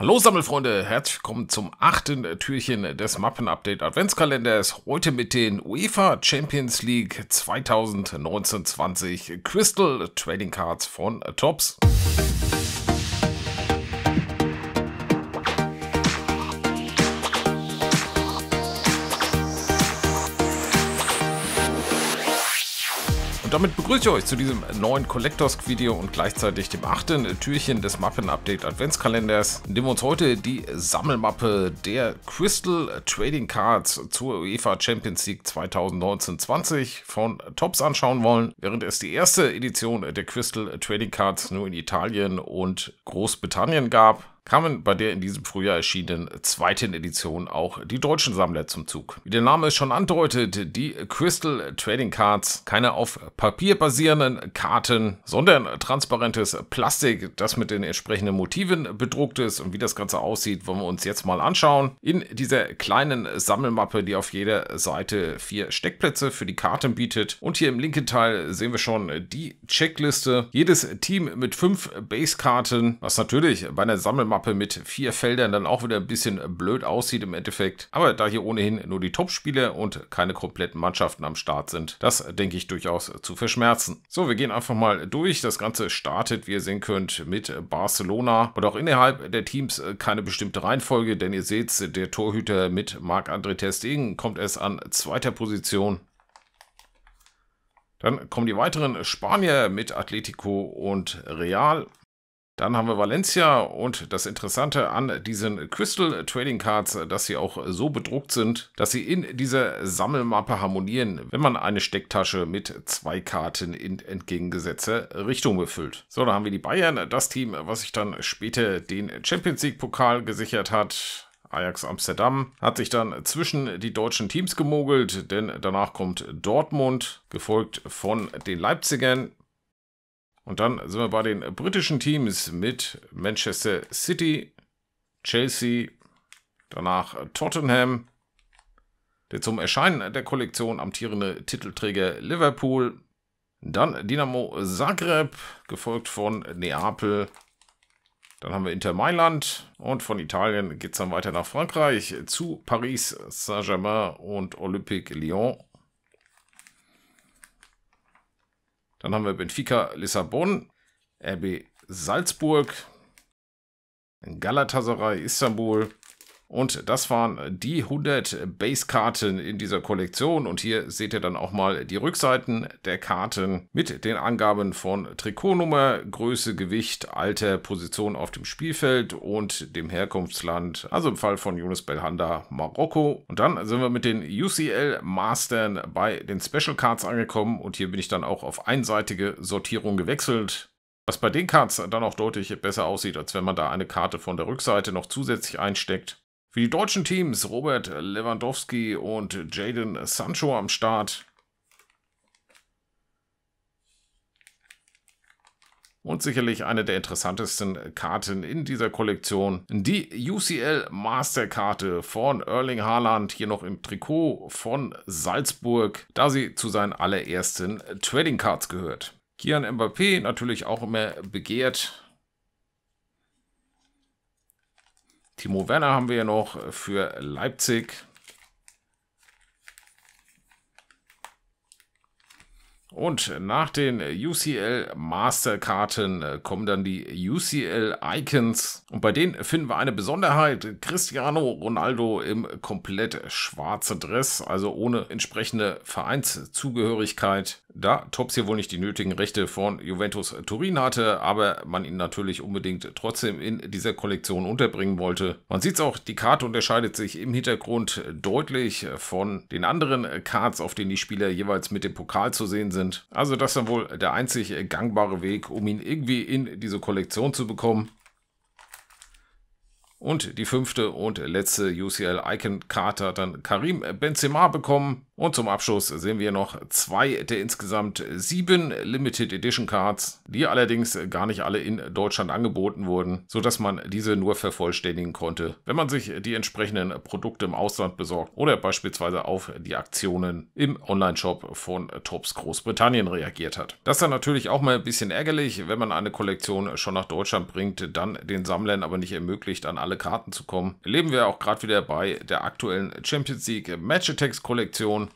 Hallo Sammelfreunde, herzlich willkommen zum achten Türchen des Mappen-Update Adventskalenders. Heute mit den UEFA Champions League 2019-20 Crystal Trading Cards von Tops. Und damit begrüße ich euch zu diesem neuen Collectors-Video und gleichzeitig dem achten Türchen des Mappen-Update Adventskalenders, in dem wir uns heute die Sammelmappe der Crystal Trading Cards zur UEFA Champions League 2019-20 von Tops anschauen wollen, während es die erste Edition der Crystal Trading Cards nur in Italien und Großbritannien gab kamen bei der in diesem Frühjahr erschienenen zweiten Edition auch die deutschen Sammler zum Zug. Wie der Name es schon andeutet, die Crystal Trading Cards, keine auf Papier basierenden Karten, sondern transparentes Plastik, das mit den entsprechenden Motiven bedruckt ist und wie das Ganze aussieht, wollen wir uns jetzt mal anschauen. In dieser kleinen Sammelmappe, die auf jeder Seite vier Steckplätze für die Karten bietet und hier im linken Teil sehen wir schon die Checkliste. Jedes Team mit fünf Base-Karten, was natürlich bei einer Sammelmappe Mappe mit vier Feldern dann auch wieder ein bisschen blöd aussieht im Endeffekt. Aber da hier ohnehin nur die top Topspieler und keine kompletten Mannschaften am Start sind, das denke ich durchaus zu verschmerzen. So, wir gehen einfach mal durch. Das Ganze startet, wie ihr sehen könnt, mit Barcelona und auch innerhalb der Teams äh, keine bestimmte Reihenfolge, denn ihr seht, der Torhüter mit Marc-André Testegen kommt erst an zweiter Position. Dann kommen die weiteren Spanier mit Atletico und Real. Dann haben wir Valencia und das Interessante an diesen Crystal Trading Cards, dass sie auch so bedruckt sind, dass sie in dieser Sammelmappe harmonieren, wenn man eine Stecktasche mit zwei Karten in entgegengesetzte Richtung befüllt. So, da haben wir die Bayern, das Team, was sich dann später den Champions League Pokal gesichert hat. Ajax Amsterdam hat sich dann zwischen die deutschen Teams gemogelt, denn danach kommt Dortmund, gefolgt von den Leipzigern, und dann sind wir bei den britischen Teams mit Manchester City, Chelsea, danach Tottenham, der zum Erscheinen der Kollektion amtierende Titelträger Liverpool, dann Dinamo Zagreb, gefolgt von Neapel, dann haben wir Inter Mailand und von Italien geht es dann weiter nach Frankreich zu Paris Saint-Germain und Olympique Lyon. Dann haben wir Benfica Lissabon, RB Salzburg, Galatasaray Istanbul, und das waren die 100 Base-Karten in dieser Kollektion. Und hier seht ihr dann auch mal die Rückseiten der Karten mit den Angaben von Trikotnummer, Größe, Gewicht, Alter, Position auf dem Spielfeld und dem Herkunftsland. Also im Fall von Jonas Belhanda Marokko. Und dann sind wir mit den UCL Mastern bei den Special Cards angekommen. Und hier bin ich dann auch auf einseitige Sortierung gewechselt. Was bei den Cards dann auch deutlich besser aussieht, als wenn man da eine Karte von der Rückseite noch zusätzlich einsteckt. Für die deutschen Teams Robert Lewandowski und Jaden Sancho am Start. Und sicherlich eine der interessantesten Karten in dieser Kollektion. Die UCL Masterkarte von Erling Haaland, hier noch im Trikot von Salzburg, da sie zu seinen allerersten Trading Cards gehört. Kian Mbappé natürlich auch immer begehrt. Timo Werner haben wir ja noch für Leipzig. Und nach den äh, UCL Masterkarten äh, kommen dann die UCL Icons. Und bei denen finden wir eine Besonderheit. Cristiano Ronaldo im komplett schwarzen Dress, also ohne entsprechende Vereinszugehörigkeit. Da Tops hier wohl nicht die nötigen Rechte von Juventus Turin hatte, aber man ihn natürlich unbedingt trotzdem in dieser Kollektion unterbringen wollte. Man sieht es auch, die Karte unterscheidet sich im Hintergrund deutlich von den anderen Cards, auf denen die Spieler jeweils mit dem Pokal zu sehen sind sind. Also das ist dann wohl der einzig äh, gangbare Weg, um ihn irgendwie in diese Kollektion zu bekommen. Und die fünfte und letzte UCL Icon-Karte hat dann Karim Benzema bekommen. Und zum Abschluss sehen wir noch zwei der insgesamt sieben Limited Edition Cards, die allerdings gar nicht alle in Deutschland angeboten wurden, sodass man diese nur vervollständigen konnte, wenn man sich die entsprechenden Produkte im Ausland besorgt oder beispielsweise auf die Aktionen im Online-Shop von Tops Großbritannien reagiert hat. Das ist dann natürlich auch mal ein bisschen ärgerlich, wenn man eine Kollektion schon nach Deutschland bringt, dann den Sammlern aber nicht ermöglicht, an alle Karten zu kommen. Leben wir auch gerade wieder bei der aktuellen Champions League Match Attacks Kollektion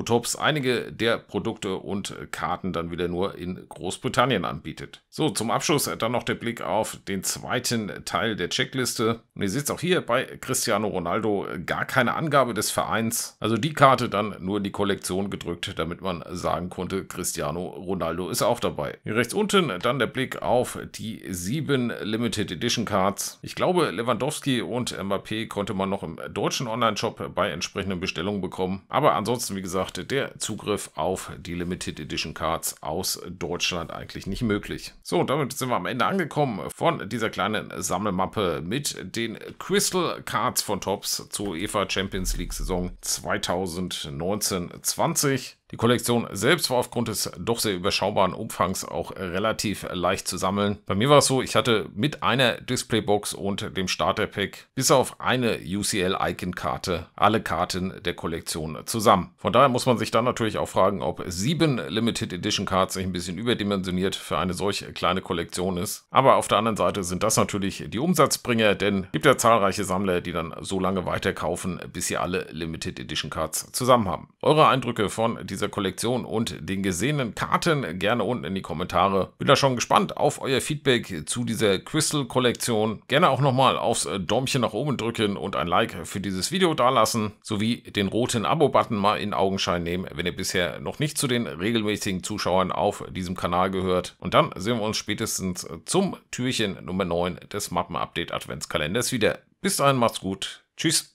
Utops einige der Produkte und Karten dann wieder nur in Großbritannien anbietet. So, zum Abschluss dann noch der Blick auf den zweiten Teil der Checkliste. Und ihr seht es auch hier bei Cristiano Ronaldo gar keine Angabe des Vereins. Also die Karte dann nur in die Kollektion gedrückt, damit man sagen konnte, Cristiano Ronaldo ist auch dabei. Hier rechts unten dann der Blick auf die sieben Limited Edition Cards. Ich glaube, Lewandowski und Mbappé konnte man noch im deutschen Online-Shop bei entsprechenden Bestellungen bekommen. Aber ansonsten, wie gesagt, betrachte der Zugriff auf die Limited Edition Cards aus Deutschland eigentlich nicht möglich. So, damit sind wir am Ende angekommen von dieser kleinen Sammelmappe mit den Crystal Cards von Tops zur EFA Champions League Saison 2019-20. Die Kollektion selbst war aufgrund des doch sehr überschaubaren Umfangs auch relativ leicht zu sammeln. Bei mir war es so, ich hatte mit einer Displaybox und dem Starterpack bis auf eine UCL Icon Karte alle Karten der Kollektion zusammen. Von daher muss man sich dann natürlich auch fragen, ob sieben Limited Edition Cards nicht ein bisschen überdimensioniert für eine solch kleine Kollektion ist. Aber auf der anderen Seite sind das natürlich die Umsatzbringer, denn gibt ja zahlreiche Sammler, die dann so lange weiterkaufen, bis sie alle Limited Edition Cards zusammen haben. Eure Eindrücke von dieser dieser Kollektion und den gesehenen Karten gerne unten in die Kommentare. Bin da schon gespannt auf euer Feedback zu dieser Crystal-Kollektion. Gerne auch nochmal aufs äh, Däumchen nach oben drücken und ein Like für dieses Video dalassen, sowie den roten Abo-Button mal in Augenschein nehmen, wenn ihr bisher noch nicht zu den regelmäßigen Zuschauern auf diesem Kanal gehört. Und dann sehen wir uns spätestens zum Türchen Nummer 9 des Mappen-Update Adventskalenders wieder. Bis dahin macht's gut. Tschüss.